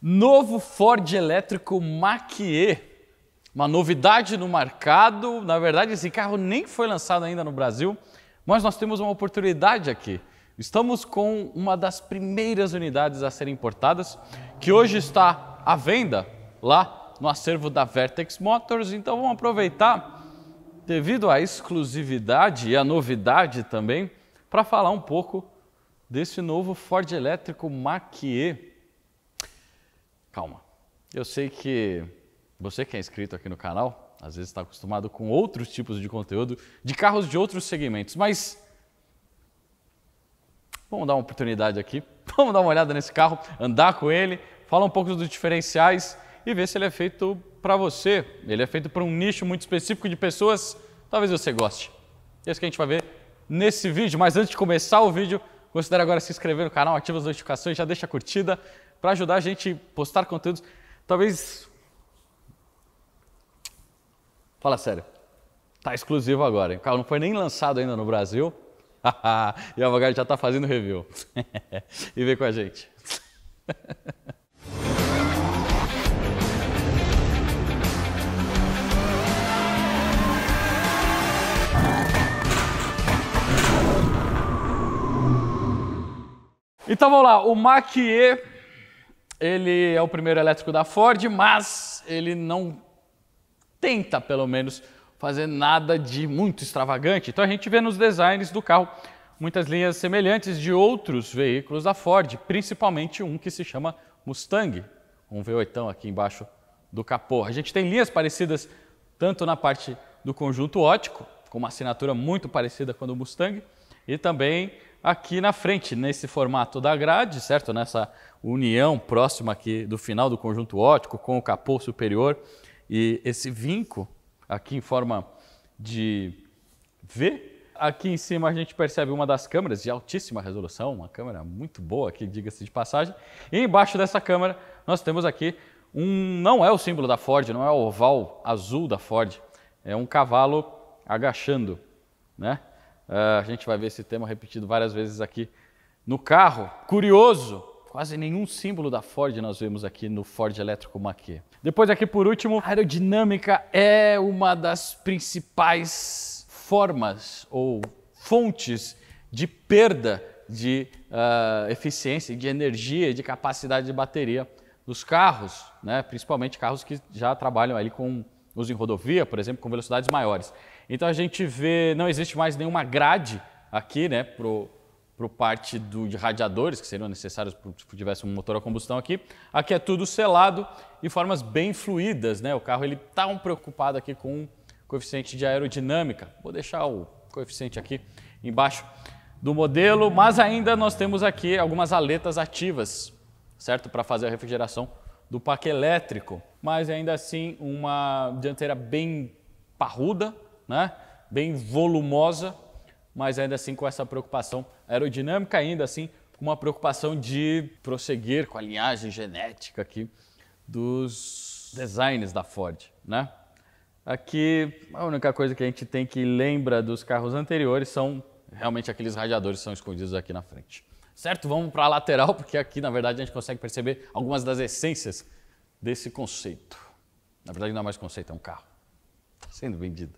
Novo Ford elétrico Mach-E. Uma novidade no mercado. Na verdade, esse carro nem foi lançado ainda no Brasil, mas nós temos uma oportunidade aqui. Estamos com uma das primeiras unidades a serem importadas, que hoje está à venda lá no acervo da Vertex Motors. Então vamos aproveitar, devido à exclusividade e à novidade também, para falar um pouco desse novo Ford elétrico Mach-E Calma. Eu sei que você que é inscrito aqui no canal, às vezes está acostumado com outros tipos de conteúdo de carros de outros segmentos, mas vamos dar uma oportunidade aqui, vamos dar uma olhada nesse carro, andar com ele, falar um pouco dos diferenciais e ver se ele é feito para você. Ele é feito para um nicho muito específico de pessoas, talvez você goste. É isso que a gente vai ver nesse vídeo, mas antes de começar o vídeo, considere agora se inscrever no canal, ativa as notificações, já deixa a curtida, para ajudar a gente a postar conteúdos. Talvez. Fala sério. Tá exclusivo agora. O carro não foi nem lançado ainda no Brasil. e a Vanguard já tá fazendo review. e vem com a gente. Então vamos lá, o Mac E ele é o primeiro elétrico da Ford, mas ele não tenta, pelo menos, fazer nada de muito extravagante. Então a gente vê nos designs do carro muitas linhas semelhantes de outros veículos da Ford, principalmente um que se chama Mustang, um V8 aqui embaixo do capô. A gente tem linhas parecidas tanto na parte do conjunto ótico, com uma assinatura muito parecida com a do Mustang, e também aqui na frente, nesse formato da grade, certo? Nessa união próxima aqui do final do conjunto óptico com o capô superior e esse vinco aqui em forma de V. Aqui em cima a gente percebe uma das câmeras de altíssima resolução, uma câmera muito boa aqui, diga-se de passagem. E embaixo dessa câmera nós temos aqui um, não é o símbolo da Ford, não é o oval azul da Ford, é um cavalo agachando, né? Uh, a gente vai ver esse tema repetido várias vezes aqui no carro. Curioso Quase nenhum símbolo da Ford nós vemos aqui no Ford Elétrico mach Depois aqui por último, a aerodinâmica é uma das principais formas ou fontes de perda de uh, eficiência, de energia, de capacidade de bateria dos carros, né? principalmente carros que já trabalham ali com uso em rodovia, por exemplo, com velocidades maiores. Então a gente vê, não existe mais nenhuma grade aqui né, por parte do, de radiadores, que seriam necessários se tivesse um motor a combustão aqui. Aqui é tudo selado e formas bem fluidas, né? O carro ele está um preocupado aqui com o coeficiente de aerodinâmica. Vou deixar o coeficiente aqui embaixo do modelo, mas ainda nós temos aqui algumas aletas ativas, certo? Para fazer a refrigeração do pack elétrico, mas ainda assim uma dianteira bem parruda, né? Bem volumosa, mas ainda assim com essa preocupação aerodinâmica, ainda assim com uma preocupação de prosseguir com a linhagem genética aqui dos designs da Ford, né? Aqui a única coisa que a gente tem que lembra dos carros anteriores são realmente aqueles radiadores que são escondidos aqui na frente. Certo? Vamos para a lateral, porque aqui na verdade a gente consegue perceber algumas das essências desse conceito. Na verdade não é mais conceito, é um carro. Está sendo vendido.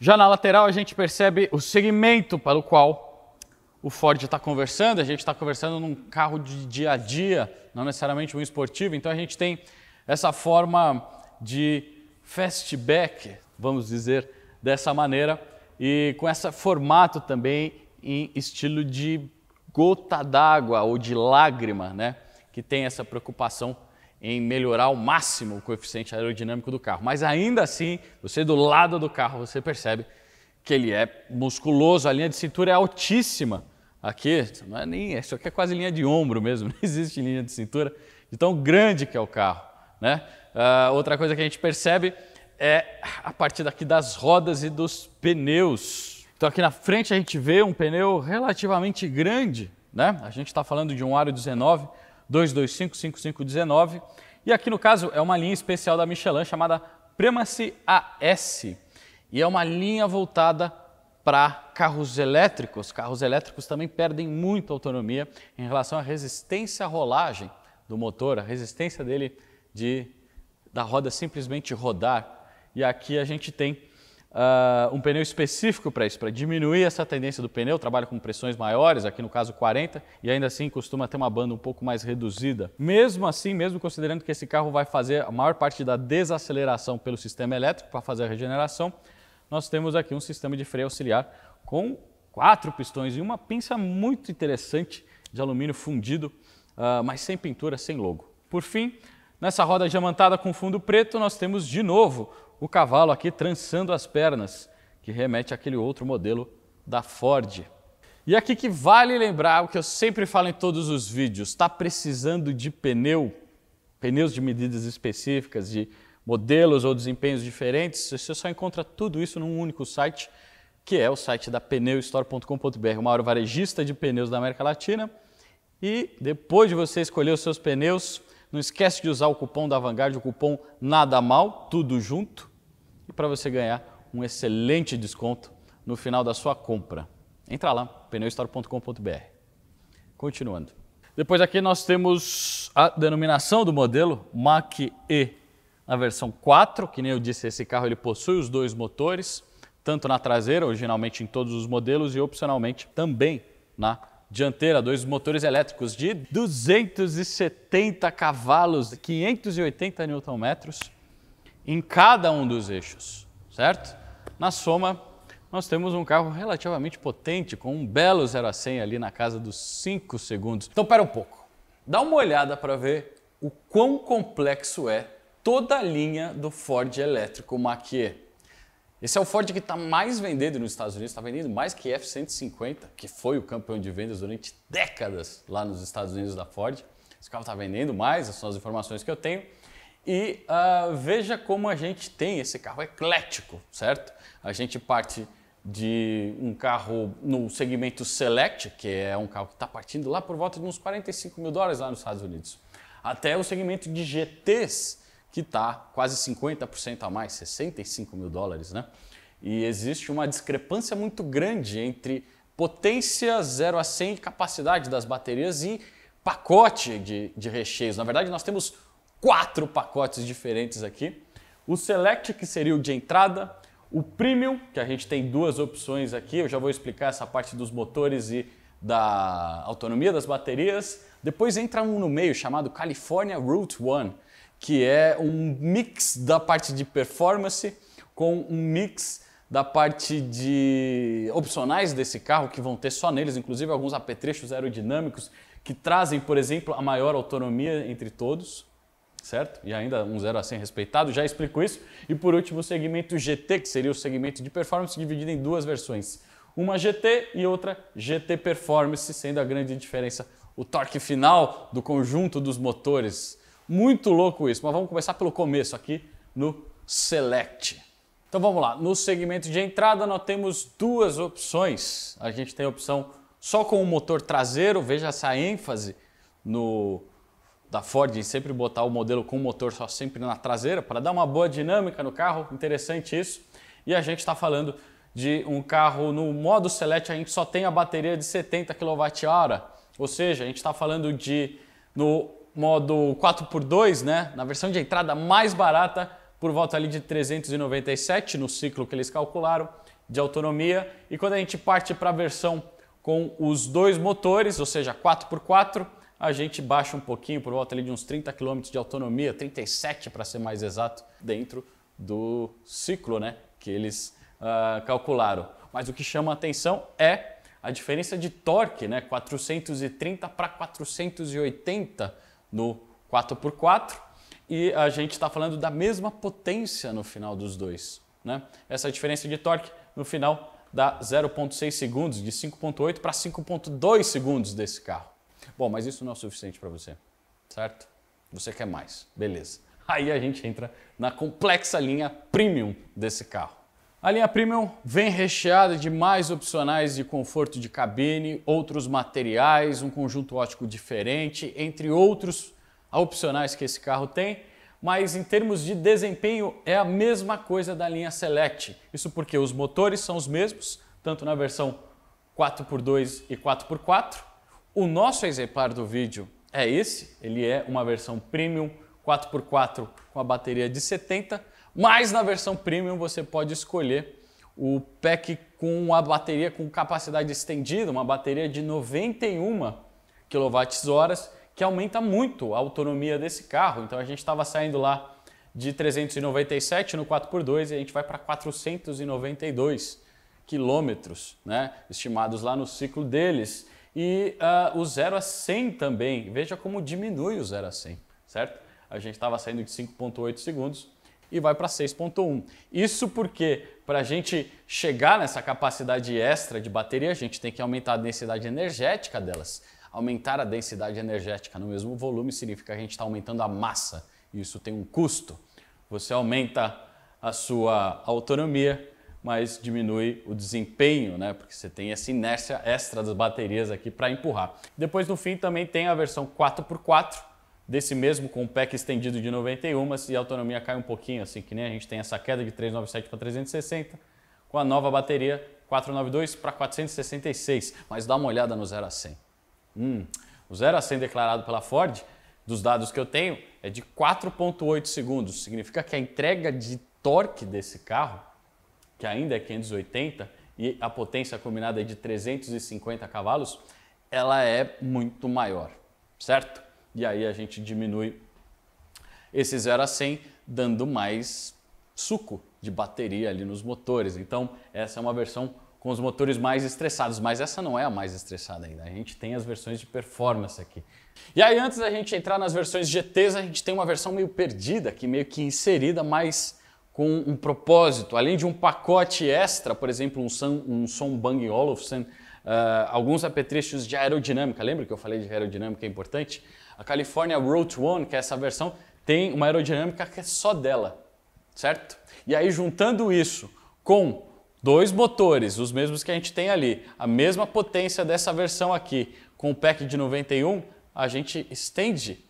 Já na lateral a gente percebe o segmento para o qual o Ford está conversando. A gente está conversando num carro de dia a dia, não necessariamente um esportivo. Então a gente tem essa forma de fastback, vamos dizer dessa maneira, e com esse formato também em estilo de gota d'água ou de lágrima, né? Que tem essa preocupação em melhorar ao máximo o coeficiente aerodinâmico do carro. Mas ainda assim, você do lado do carro, você percebe que ele é musculoso, a linha de cintura é altíssima. Aqui, não é nem, isso aqui é quase linha de ombro mesmo, não existe linha de cintura de tão grande que é o carro. Né? Uh, outra coisa que a gente percebe é a partir daqui das rodas e dos pneus. Então aqui na frente a gente vê um pneu relativamente grande, né? A gente está falando de um aro 19 225-5519. E aqui no caso é uma linha especial da Michelin chamada Premacy AS. E é uma linha voltada para carros elétricos. Carros elétricos também perdem muito autonomia em relação à resistência à rolagem do motor, a resistência dele de da roda simplesmente rodar. E aqui a gente tem uh, um pneu específico para isso, para diminuir essa tendência do pneu, trabalha com pressões maiores, aqui no caso 40, e ainda assim costuma ter uma banda um pouco mais reduzida. Mesmo assim, mesmo considerando que esse carro vai fazer a maior parte da desaceleração pelo sistema elétrico para fazer a regeneração, nós temos aqui um sistema de freio auxiliar com quatro pistões e uma pinça muito interessante de alumínio fundido, uh, mas sem pintura, sem logo. Por fim, nessa roda diamantada com fundo preto, nós temos de novo o cavalo aqui trançando as pernas, que remete àquele outro modelo da Ford. E aqui que vale lembrar o que eu sempre falo em todos os vídeos: está precisando de pneu, pneus de medidas específicas, de modelos ou desempenhos diferentes. Você só encontra tudo isso num único site, que é o site da pneustore.com.br, o maior varejista de pneus da América Latina. E depois de você escolher os seus pneus, não esquece de usar o cupom da Vanguard, o cupom Nada Mal, tudo junto, e para você ganhar um excelente desconto no final da sua compra. Entra lá, pneustore.com.br. Continuando. Depois aqui nós temos a denominação do modelo, Mach E, na versão 4, que nem eu disse, esse carro ele possui os dois motores, tanto na traseira, originalmente em todos os modelos, e opcionalmente também na dianteira, dois motores elétricos de 270 cavalos, 580 Nm em cada um dos eixos, certo? Na soma, nós temos um carro relativamente potente, com um belo 0 a 100 ali na casa dos 5 segundos. Então, pera um pouco. Dá uma olhada para ver o quão complexo é toda a linha do Ford elétrico Mach-E. Esse é o Ford que está mais vendido nos Estados Unidos, está vendendo mais que F-150, que foi o campeão de vendas durante décadas lá nos Estados Unidos da Ford. Esse carro está vendendo mais, essas são as informações que eu tenho. E uh, veja como a gente tem esse carro é eclético, certo? A gente parte de um carro no segmento Select, que é um carro que está partindo lá por volta de uns 45 mil dólares lá nos Estados Unidos, até o segmento de GTs, que está quase 50% a mais, 65 mil dólares, né? E existe uma discrepância muito grande entre potência 0 a 100 capacidade das baterias e pacote de, de recheios. Na verdade, nós temos quatro pacotes diferentes aqui. O Select, que seria o de entrada, o Premium, que a gente tem duas opções aqui, eu já vou explicar essa parte dos motores e da autonomia das baterias. Depois entra um no meio chamado California Route One, que é um mix da parte de performance com um mix da parte de opcionais desse carro que vão ter só neles, inclusive alguns apetrechos aerodinâmicos que trazem, por exemplo, a maior autonomia entre todos, certo? E ainda um 0 a 100 respeitado, já explico isso. E por último, o segmento GT, que seria o segmento de performance dividido em duas versões, uma GT e outra GT Performance, sendo a grande diferença o torque final do conjunto dos motores muito louco isso, mas vamos começar pelo começo aqui no Select. Então vamos lá, no segmento de entrada nós temos duas opções. A gente tem a opção só com o motor traseiro, veja essa ênfase no da Ford em sempre botar o modelo com o motor só sempre na traseira para dar uma boa dinâmica no carro, interessante isso. E a gente está falando de um carro no modo Select, a gente só tem a bateria de 70 kWh, ou seja, a gente está falando de no modo 4x2, né, na versão de entrada mais barata, por volta ali de 397 no ciclo que eles calcularam de autonomia. E quando a gente parte para a versão com os dois motores, ou seja, 4x4, a gente baixa um pouquinho, por volta ali de uns 30 km de autonomia, 37 para ser mais exato, dentro do ciclo né, que eles uh, calcularam. Mas o que chama a atenção é a diferença de torque, né, 430 para 480 no 4x4 e a gente está falando da mesma potência no final dos dois. Né? Essa diferença de torque no final dá 0,6 segundos, de 5,8 para 5,2 segundos desse carro. Bom, mas isso não é o suficiente para você, certo? Você quer mais, beleza. Aí a gente entra na complexa linha premium desse carro. A linha Premium vem recheada de mais opcionais de conforto de cabine, outros materiais, um conjunto ótico diferente, entre outros opcionais que esse carro tem, mas em termos de desempenho é a mesma coisa da linha Select. Isso porque os motores são os mesmos, tanto na versão 4x2 e 4x4. O nosso exemplar do vídeo é esse, ele é uma versão Premium 4x4 com a bateria de 70 mas na versão premium você pode escolher o pack com a bateria com capacidade estendida, uma bateria de 91 kWh, que aumenta muito a autonomia desse carro. Então a gente estava saindo lá de 397 no 4x2 e a gente vai para 492 quilômetros, né? Estimados lá no ciclo deles. E uh, o 0 a 100 também, veja como diminui o 0 a 100, certo? A gente estava saindo de 5,8 segundos e vai para 6.1. Isso porque para a gente chegar nessa capacidade extra de bateria, a gente tem que aumentar a densidade energética delas. Aumentar a densidade energética no mesmo volume significa que a gente está aumentando a massa. Isso tem um custo. Você aumenta a sua autonomia, mas diminui o desempenho, né? Porque você tem essa inércia extra das baterias aqui para empurrar. Depois no fim também tem a versão 4x4, desse mesmo com o PEC estendido de 91, e a autonomia cai um pouquinho, assim que nem a gente tem essa queda de 397 para 360, com a nova bateria 492 para 466. Mas dá uma olhada no 0 a 100. Hum, o 0 a 100 declarado pela Ford, dos dados que eu tenho, é de 4,8 segundos. Significa que a entrega de torque desse carro, que ainda é 580, e a potência combinada é de 350 cavalos, ela é muito maior, certo? e aí a gente diminui esse 0 a 100, dando mais suco de bateria ali nos motores. Então, essa é uma versão com os motores mais estressados, mas essa não é a mais estressada ainda. A gente tem as versões de performance aqui. E aí, antes da gente entrar nas versões GTs, a gente tem uma versão meio perdida, que meio que inserida, mas com um propósito. Além de um pacote extra, por exemplo, um som, um som Bang Olufsen, uh, alguns apetrechos de aerodinâmica. Lembra que eu falei de aerodinâmica é importante? A California Road One, que é essa versão, tem uma aerodinâmica que é só dela, certo? E aí juntando isso com dois motores, os mesmos que a gente tem ali, a mesma potência dessa versão aqui, com o pack de 91, a gente estende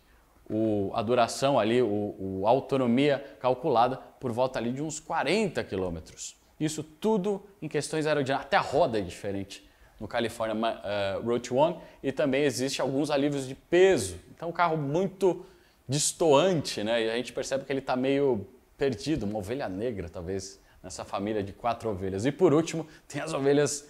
o, a duração ali, o, a autonomia calculada por volta ali de uns 40 quilômetros. Isso tudo em questões aerodinâmicas, até a roda é diferente no California uh, eh, Route 1, e também existe alguns alívios de peso. Então, um carro muito destoante, né? E a gente percebe que ele está meio perdido, uma ovelha negra, talvez, nessa família de quatro ovelhas. E por último, tem as ovelhas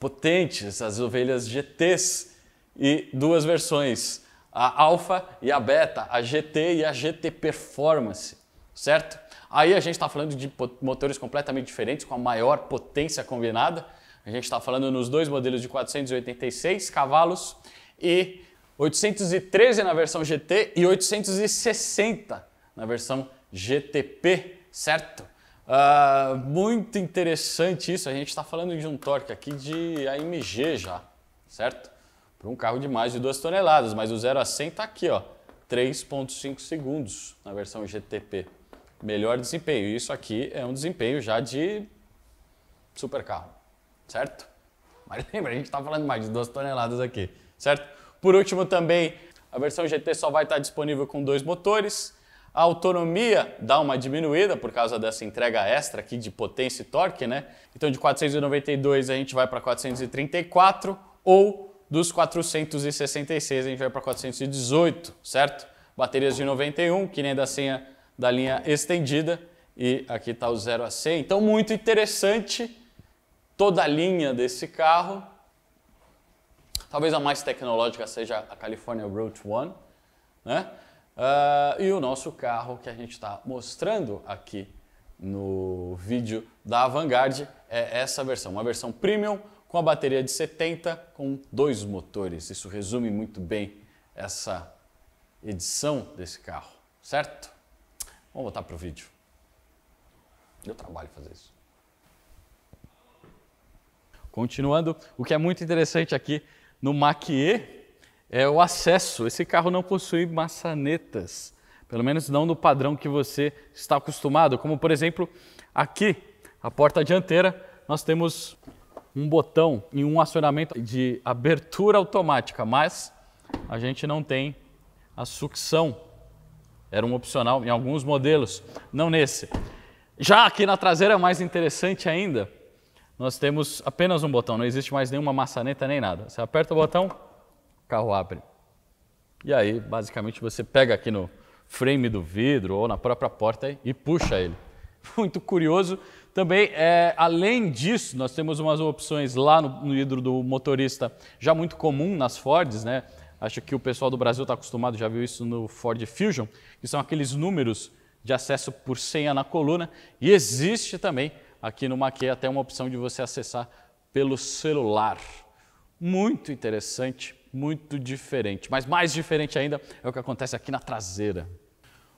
potentes, as ovelhas GTs, e duas versões, a Alpha e a Beta, a GT e a GT Performance, certo? Aí a gente está falando de motores completamente diferentes, com a maior potência combinada, a gente está falando nos dois modelos de 486 cavalos e 813 na versão GT e 860 na versão GTP, certo? Uh, muito interessante isso. A gente está falando de um torque aqui de AMG já, certo? Para um carro de mais de 2 toneladas, mas o 0 a 100 está aqui, ó, 3,5 segundos na versão GTP. Melhor desempenho. Isso aqui é um desempenho já de super carro certo? Mas lembra, a gente está falando mais de 2 toneladas aqui, certo? Por último também, a versão GT só vai estar disponível com dois motores. A autonomia dá uma diminuída por causa dessa entrega extra aqui de potência e torque, né? Então de 492 a gente vai para 434 ou dos 466 a gente vai para 418, certo? Baterias de 91, que nem da senha da linha estendida e aqui está o 0 a 100. Então muito interessante toda a linha desse carro. Talvez a mais tecnológica seja a California Route One, né? Uh, e o nosso carro que a gente está mostrando aqui no vídeo da Vanguard é essa versão, uma versão premium com a bateria de 70 com dois motores. Isso resume muito bem essa edição desse carro, certo? Vamos voltar para o vídeo. Deu trabalho fazer isso. Continuando, o que é muito interessante aqui no Mach-E é o acesso. Esse carro não possui maçanetas, pelo menos não no padrão que você está acostumado. Como por exemplo, aqui, a porta dianteira, nós temos um botão e um acionamento de abertura automática, mas a gente não tem a sucção. Era um opcional em alguns modelos, não nesse. Já aqui na traseira é mais interessante ainda, nós temos apenas um botão, não existe mais nenhuma maçaneta nem nada. Você aperta o botão, o carro abre. E aí, basicamente, você pega aqui no frame do vidro ou na própria porta e puxa ele. Muito curioso. Também, é, além disso, nós temos umas opções lá no, no vidro do motorista, já muito comum nas Fords, né? Acho que o pessoal do Brasil está acostumado, já viu isso no Ford Fusion, que são aqueles números de acesso por senha na coluna. E existe também aqui no Maquia é até uma opção de você acessar pelo celular. Muito interessante, muito diferente. Mas mais diferente ainda é o que acontece aqui na traseira.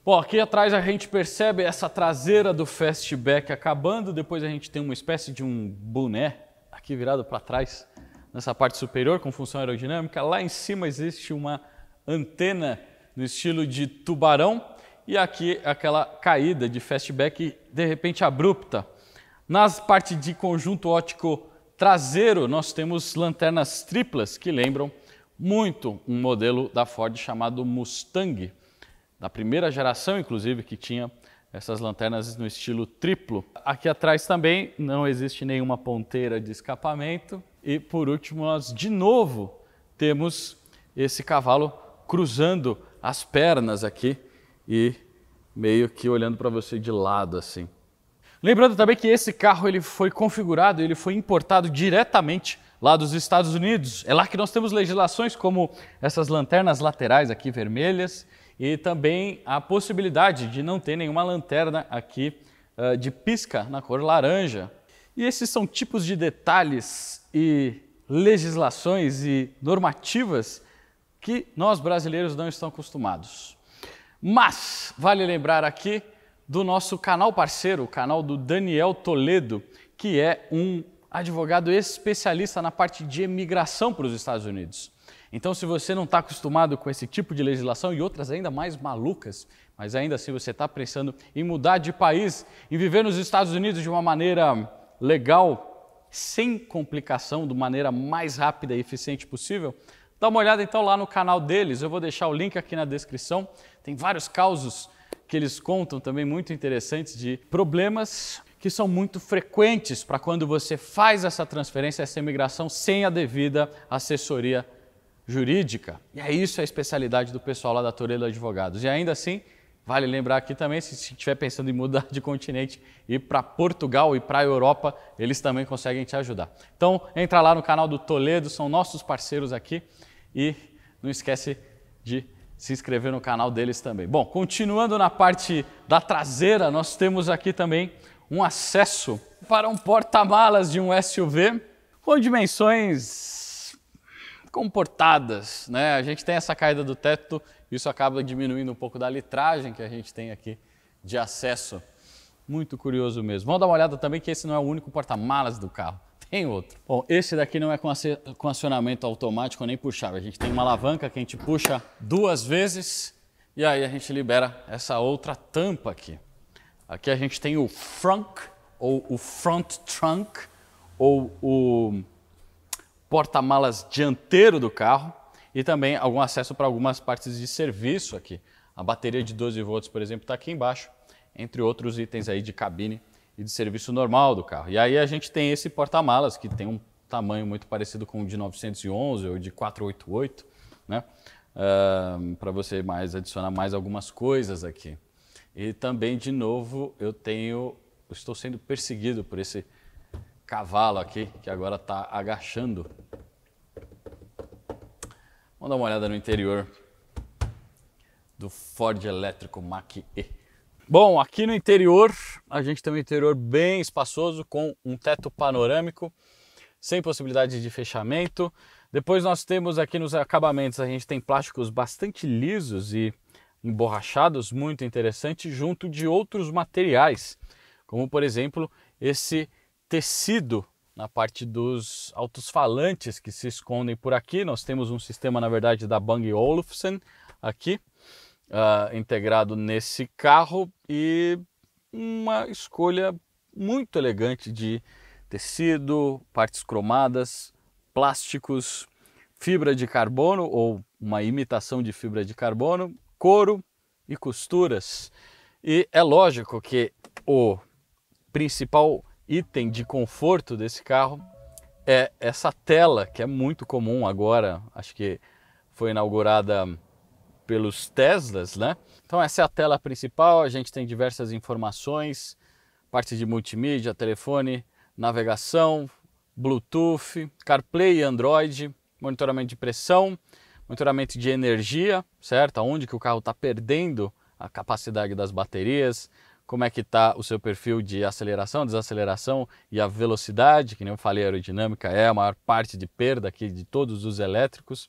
Bom, aqui atrás a gente percebe essa traseira do fastback acabando, depois a gente tem uma espécie de um boné aqui virado para trás, nessa parte superior com função aerodinâmica. Lá em cima existe uma antena no estilo de tubarão e aqui aquela caída de fastback de repente abrupta na parte de conjunto óptico traseiro, nós temos lanternas triplas que lembram muito um modelo da Ford chamado Mustang, da primeira geração, inclusive, que tinha essas lanternas no estilo triplo. Aqui atrás também não existe nenhuma ponteira de escapamento. E por último, nós de novo temos esse cavalo cruzando as pernas aqui e meio que olhando para você de lado assim. Lembrando também que esse carro ele foi configurado, ele foi importado diretamente lá dos Estados Unidos. É lá que nós temos legislações como essas lanternas laterais aqui vermelhas e também a possibilidade de não ter nenhuma lanterna aqui uh, de pisca na cor laranja. E esses são tipos de detalhes e legislações e normativas que nós brasileiros não estamos acostumados. Mas vale lembrar aqui do nosso canal parceiro, o canal do Daniel Toledo, que é um advogado especialista na parte de imigração para os Estados Unidos. Então, se você não está acostumado com esse tipo de legislação e outras ainda mais malucas, mas ainda assim você está pensando em mudar de país, em viver nos Estados Unidos de uma maneira legal, sem complicação, de maneira mais rápida e eficiente possível, dá uma olhada então lá no canal deles. Eu vou deixar o link aqui na descrição. Tem vários causos que eles contam também muito interessantes de problemas que são muito frequentes para quando você faz essa transferência, essa imigração sem a devida assessoria jurídica. E é isso a especialidade do pessoal lá da Toledo Advogados. E ainda assim, vale lembrar aqui também, se estiver pensando em mudar de continente, ir para Portugal e para a Europa, eles também conseguem te ajudar. Então, entra lá no canal do Toledo, são nossos parceiros aqui e não esquece de se inscrever no canal deles também. Bom, continuando na parte da traseira, nós temos aqui também um acesso para um porta-malas de um SUV com dimensões comportadas, né? A gente tem essa caída do teto, isso acaba diminuindo um pouco da litragem que a gente tem aqui de acesso. Muito curioso mesmo. Vamos dar uma olhada também que esse não é o único porta-malas do carro tem outro. Bom, esse daqui não é com acionamento automático nem puxado. A gente tem uma alavanca que a gente puxa duas vezes e aí a gente libera essa outra tampa aqui. Aqui a gente tem o frunk, ou o front trunk, ou o porta-malas dianteiro do carro e também algum acesso para algumas partes de serviço aqui. A bateria de 12 volts, por exemplo, está aqui embaixo, entre outros itens aí de cabine e de serviço normal do carro. E aí a gente tem esse porta-malas, que tem um tamanho muito parecido com o de 911 ou de 488, né? Uh, para você mais adicionar mais algumas coisas aqui. E também, de novo, eu tenho, eu estou sendo perseguido por esse cavalo aqui, que agora está agachando. Vamos dar uma olhada no interior do Ford elétrico Mach-E. Bom, aqui no interior, a gente tem um interior bem espaçoso com um teto panorâmico, sem possibilidade de fechamento. Depois nós temos aqui nos acabamentos, a gente tem plásticos bastante lisos e emborrachados, muito interessante, junto de outros materiais, como por exemplo, esse tecido na parte dos altos falantes que se escondem por aqui. Nós temos um sistema, na verdade, da Bang Olufsen aqui, uh, integrado nesse carro e uma escolha muito elegante de tecido, partes cromadas, plásticos, fibra de carbono ou uma imitação de fibra de carbono, couro e costuras. E é lógico que o principal item de conforto desse carro é essa tela que é muito comum agora, acho que foi inaugurada pelos Teslas, né? Então essa é a tela principal, a gente tem diversas informações, parte de multimídia, telefone, navegação, Bluetooth, CarPlay, Android, monitoramento de pressão, monitoramento de energia, certo? Onde que o carro está perdendo a capacidade das baterias, como é que está o seu perfil de aceleração, desaceleração e a velocidade, que nem eu falei, a aerodinâmica é a maior parte de perda aqui de todos os elétricos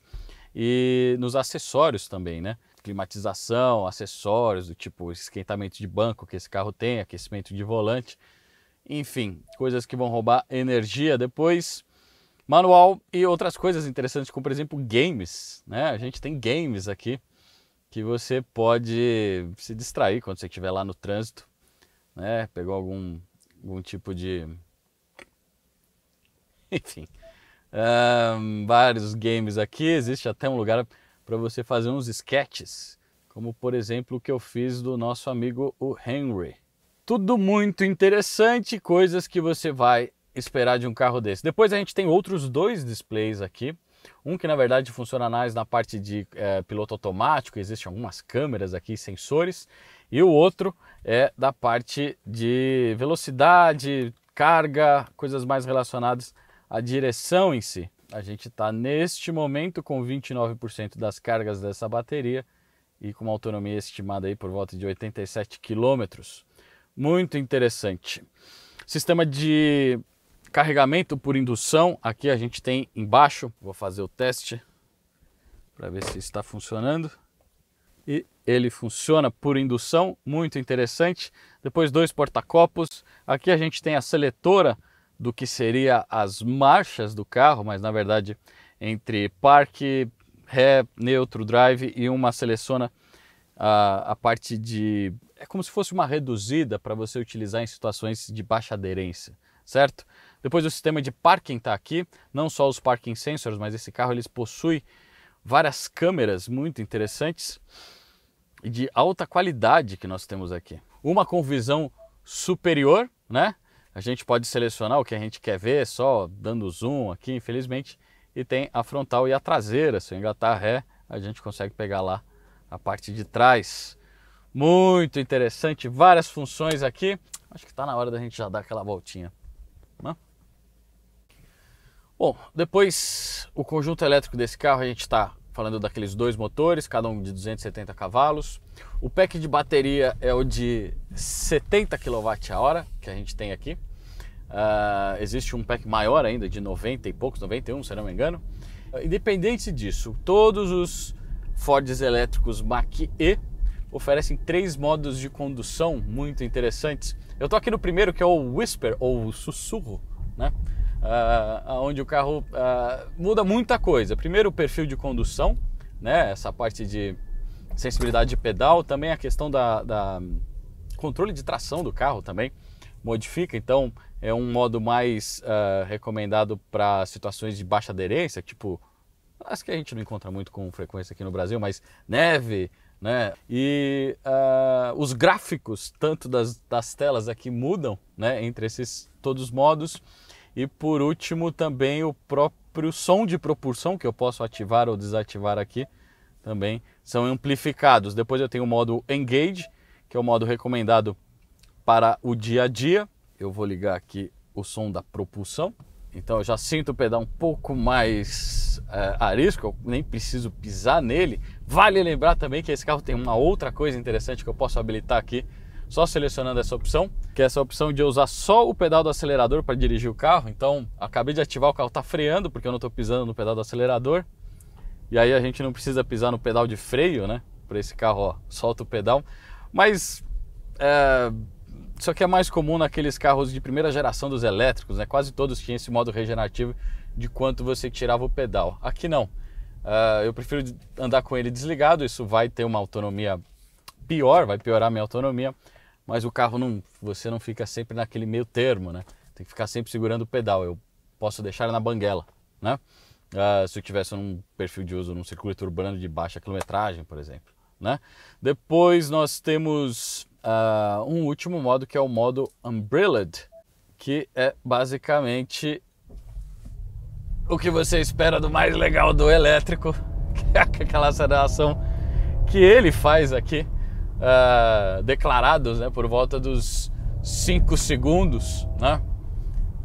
e nos acessórios também, né? Climatização, acessórios do tipo esquentamento de banco que esse carro tem, aquecimento de volante, enfim, coisas que vão roubar energia depois. Manual e outras coisas interessantes, como por exemplo games, né? A gente tem games aqui que você pode se distrair quando você estiver lá no trânsito, né? Pegou algum, algum tipo de. Enfim, um, vários games aqui. Existe até um lugar para você fazer uns sketches, como por exemplo o que eu fiz do nosso amigo o Henry. Tudo muito interessante, coisas que você vai esperar de um carro desse. Depois a gente tem outros dois displays aqui. Um que na verdade funciona mais na parte de é, piloto automático, existem algumas câmeras aqui, sensores, e o outro é da parte de velocidade, carga, coisas mais relacionadas a direção em si, a gente está neste momento com 29% das cargas dessa bateria e com uma autonomia estimada aí por volta de 87 km. Muito interessante. Sistema de carregamento por indução, aqui a gente tem embaixo, vou fazer o teste para ver se está funcionando. E ele funciona por indução, muito interessante. Depois dois porta-copos. Aqui a gente tem a seletora do que seria as marchas do carro, mas na verdade entre parque, ré, neutro, drive e uma seleciona a, a parte de. É como se fosse uma reduzida para você utilizar em situações de baixa aderência, certo? Depois o sistema de parking está aqui, não só os parking sensors, mas esse carro eles possui várias câmeras muito interessantes e de alta qualidade que nós temos aqui. Uma com visão superior, né? a gente pode selecionar o que a gente quer ver, só dando zoom aqui, infelizmente, e tem a frontal e a traseira. Se eu engatar ré, a gente consegue pegar lá a parte de trás. Muito interessante, várias funções aqui. Acho que está na hora da gente já dar aquela voltinha. Não? Né? Bom, depois o conjunto elétrico desse carro a gente está falando daqueles dois motores, cada um de 270 cavalos. O pack de bateria é o de 70 kWh que a gente tem aqui. Uh, existe um pack maior ainda, de 90 e poucos, 91, se não me engano. Ah, independente disso, todos os Fords elétricos Mach-E oferecem três modos de condução muito interessantes. Eu tô aqui no primeiro que é o Whisper ou o sussurro, né? uh, onde o carro uh, muda muita coisa. Primeiro, o perfil de condução, né? essa parte de sensibilidade de pedal, também a questão da, da controle de tração do carro também modifica. Então, é um modo mais uh, recomendado para situações de baixa aderência, tipo as que a gente não encontra muito com frequência aqui no Brasil, mas neve, né? E uh, os gráficos, tanto das, das telas aqui, mudam né? entre esses todos os modos. E por último, também o próprio som de propulsão, que eu posso ativar ou desativar aqui, também são amplificados. Depois eu tenho o modo Engage, que é o modo recomendado para o dia a dia. Eu vou ligar aqui o som da propulsão. Então eu já sinto o pedal um pouco mais é, arisco, eu nem preciso pisar nele. Vale lembrar também que esse carro tem uma outra coisa interessante que eu posso habilitar aqui, só selecionando essa opção, que é essa opção de usar só o pedal do acelerador para dirigir o carro. Então, acabei de ativar o carro, está freando porque eu não estou pisando no pedal do acelerador. E aí a gente não precisa pisar no pedal de freio, né? Para esse carro, ó, solta o pedal. Mas é, isso aqui é mais comum naqueles carros de primeira geração dos elétricos, né? Quase todos tinham esse modo regenerativo de quanto você tirava o pedal. Aqui não. É, eu prefiro andar com ele desligado, isso vai ter uma autonomia pior, vai piorar minha autonomia mas o carro não, você não fica sempre naquele meio termo, né? Tem que ficar sempre segurando o pedal. Eu posso deixar na banguela, né? Uh, se eu tivesse um perfil de uso num circuito urbano de baixa quilometragem, por exemplo, né? Depois nós temos uh, um último modo que é o modo Umbrellaed, que é basicamente o que você espera do mais legal do elétrico, que é aquela aceleração que ele faz aqui uh, declarados né, por volta dos 5 segundos, né?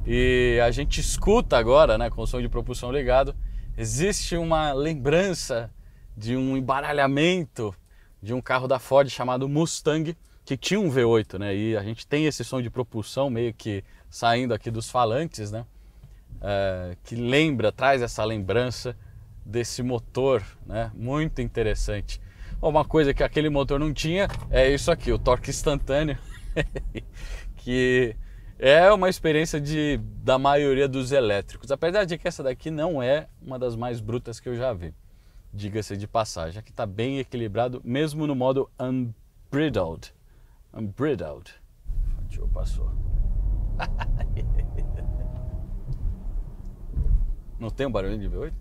E a gente escuta agora, né, com o som de propulsão ligado, existe uma lembrança de um embaralhamento de um carro da Ford chamado Mustang, que tinha um V8, né? E a gente tem esse som de propulsão meio que saindo aqui dos falantes, né? Uh, que lembra, traz essa lembrança desse motor, né? Muito interessante. Uma coisa que aquele motor não tinha é isso aqui, o torque instantâneo, que é uma experiência de, da maioria dos elétricos. Apesar de que essa daqui não é uma das mais brutas que eu já vi, diga-se de passagem. Aqui está bem equilibrado, mesmo no modo unbridled. Unbridled. Deixa passou. Não tem um barulho de V8?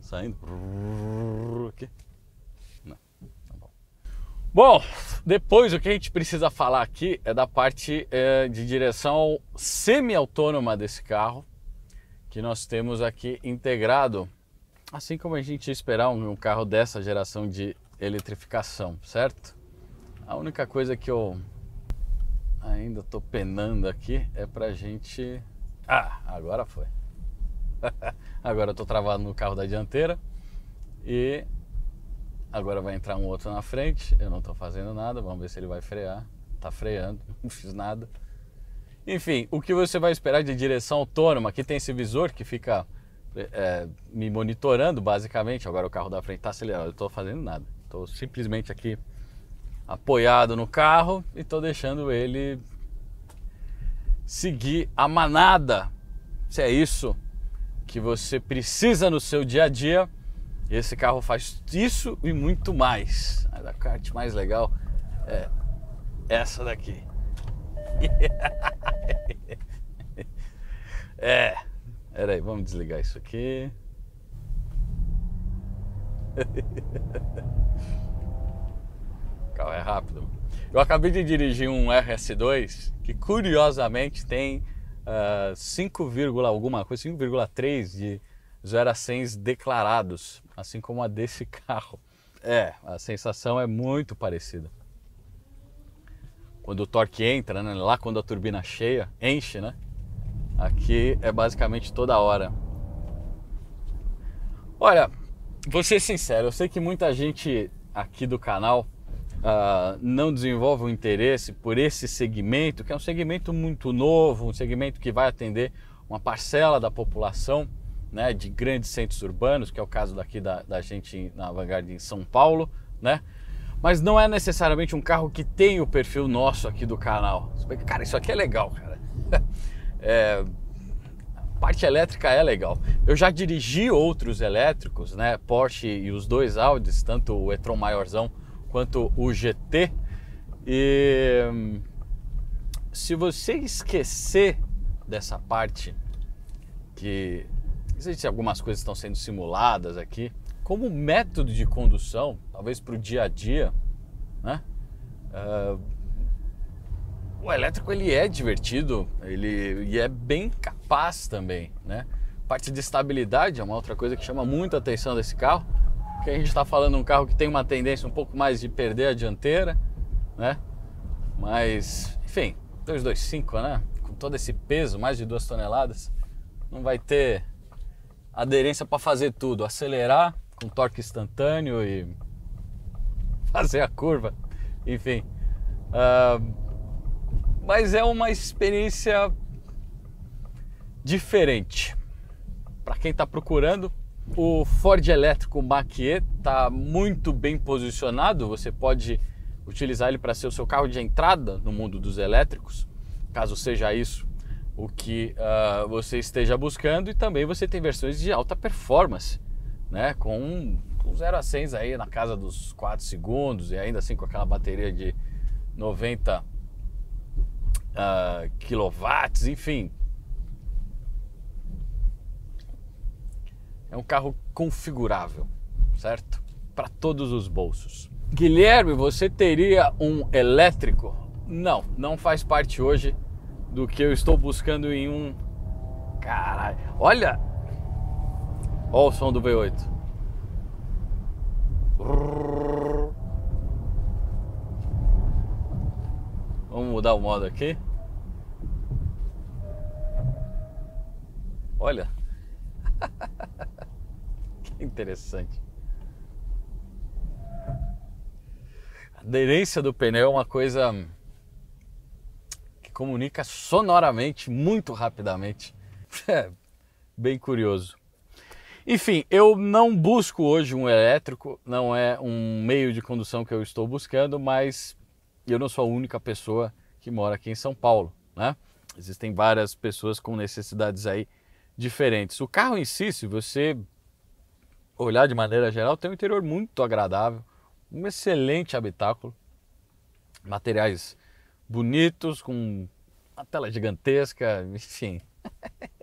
Saindo. Aqui. Bom, depois o que a gente precisa falar aqui é da parte é, de direção semi-autônoma desse carro, que nós temos aqui integrado, assim como a gente ia esperar um, um carro dessa geração de eletrificação, certo? A única coisa que eu ainda estou penando aqui é para gente... Ah, agora foi. agora eu estou travado no carro da dianteira e Agora vai entrar um outro na frente, eu não estou fazendo nada, vamos ver se ele vai frear. Está freando, não fiz nada. Enfim, o que você vai esperar de direção autônoma? Aqui tem esse visor que fica é, me monitorando basicamente. Agora o carro da frente está acelerado, eu não estou fazendo nada. Estou simplesmente aqui apoiado no carro e estou deixando ele seguir a manada. Se é isso que você precisa no seu dia a dia, e esse carro faz isso e muito mais. A kart mais legal é essa daqui. é. era aí, vamos desligar isso aqui. O carro é rápido. Eu acabei de dirigir um RS2 que curiosamente tem uh, ah, 5, alguma coisa, 5,3 de 0 a 100 declarados, assim como a desse carro. É, a sensação é muito parecida. Quando o torque entra, né? lá quando a turbina cheia, enche, né? Aqui é basicamente toda hora. Olha, vou ser sincero, eu sei que muita gente aqui do canal uh, não desenvolve um interesse por esse segmento, que é um segmento muito novo, um segmento que vai atender uma parcela da população né, de grandes centros urbanos, que é o caso daqui da, da gente na Vanguard em São Paulo, né? Mas não é necessariamente um carro que tem o perfil nosso aqui do canal. Cara, isso aqui é legal, cara. é, a parte elétrica é legal. Eu já dirigi outros elétricos, né? Porsche e os dois Audis, tanto o e-tron maiorzão quanto o GT. E se você esquecer dessa parte que Existem algumas coisas que estão sendo simuladas aqui. Como método de condução, talvez para o dia a dia, né? Uh, o elétrico ele é divertido, ele e é bem capaz também, né? Parte de estabilidade é uma outra coisa que chama muita atenção desse carro, que a gente está falando um carro que tem uma tendência um pouco mais de perder a dianteira, né? Mas, enfim, 225, né? Com todo esse peso, mais de 2 toneladas, não vai ter aderência para fazer tudo, acelerar com torque instantâneo e fazer a curva, enfim. Uh, mas é uma experiência diferente. Para quem está procurando, o Ford elétrico Mach E está muito bem posicionado. Você pode utilizar ele para ser o seu carro de entrada no mundo dos elétricos, caso seja isso o que uh, você esteja buscando e também você tem versões de alta performance, né? Com, com 0 a 100 aí na casa dos 4 segundos e ainda assim com aquela bateria de 90 uh, ah, quilowatts, enfim. É um carro configurável, certo? Para todos os bolsos. Guilherme, você teria um elétrico? Não, não faz parte hoje do que eu estou buscando em um. Caralho, olha! Olha o som do V8. Vamos mudar o modo aqui. Olha. que interessante. A aderência do pneu é uma coisa comunica sonoramente, muito rapidamente. É bem curioso. Enfim, eu não busco hoje um elétrico, não é um meio de condução que eu estou buscando, mas eu não sou a única pessoa que mora aqui em São Paulo, né? Existem várias pessoas com necessidades aí diferentes. O carro em si, se você olhar de maneira geral, tem um interior muito agradável, um excelente habitáculo, materiais bonitos, com uma tela gigantesca, enfim.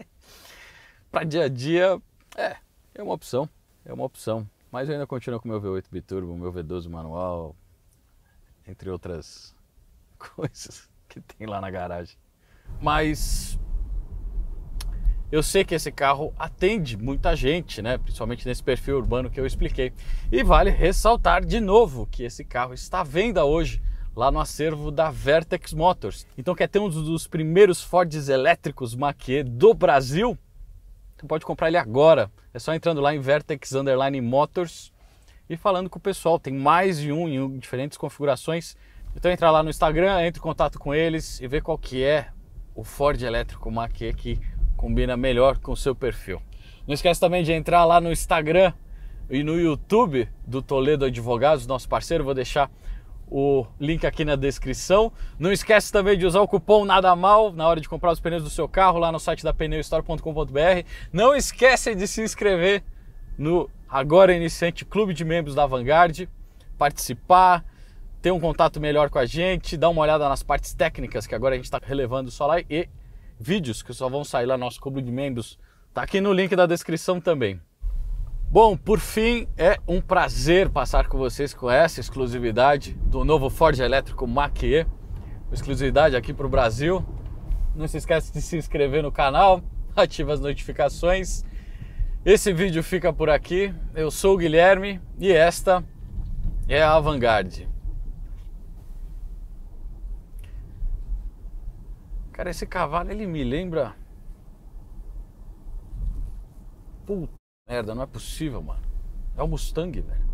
para dia a dia, é, é uma opção, é uma opção. Mas eu ainda continuo com meu V8 Biturbo, meu V12 manual, entre outras coisas que tem lá na garagem. Mas eu sei que esse carro atende muita gente, né? Principalmente nesse perfil urbano que eu expliquei. E vale ressaltar de novo que esse carro está à venda hoje lá no acervo da Vertex Motors. Então quer ter um dos primeiros Fords elétricos maqui do Brasil? Então pode comprar ele agora. É só entrando lá em Vertex Underline Motors e falando com o pessoal. Tem mais de um em diferentes configurações. Então entra lá no Instagram, entre em contato com eles e vê qual que é o Ford elétrico maqui que combina melhor com o seu perfil. Não esquece também de entrar lá no Instagram e no YouTube do Toledo Advogados, nosso parceiro. Vou deixar o link aqui na descrição. Não esquece também de usar o cupom Nada Mal na hora de comprar os pneus do seu carro lá no site da pneustore.com.br. Não esquece de se inscrever no agora iniciante Clube de Membros da Vanguard, participar, ter um contato melhor com a gente, dar uma olhada nas partes técnicas que agora a gente está relevando só lá e vídeos que só vão sair lá no nosso Clube de Membros. Tá aqui no link da descrição também. Bom, por fim, é um prazer passar com vocês com essa exclusividade do novo Ford elétrico Mach-E. Exclusividade aqui para o Brasil. Não se esquece de se inscrever no canal, ativa as notificações. Esse vídeo fica por aqui. Eu sou o Guilherme e esta é a Vanguard. Cara, esse cavalo ele me lembra. Puta merda, não é possível, mano. É o Mustang, velho.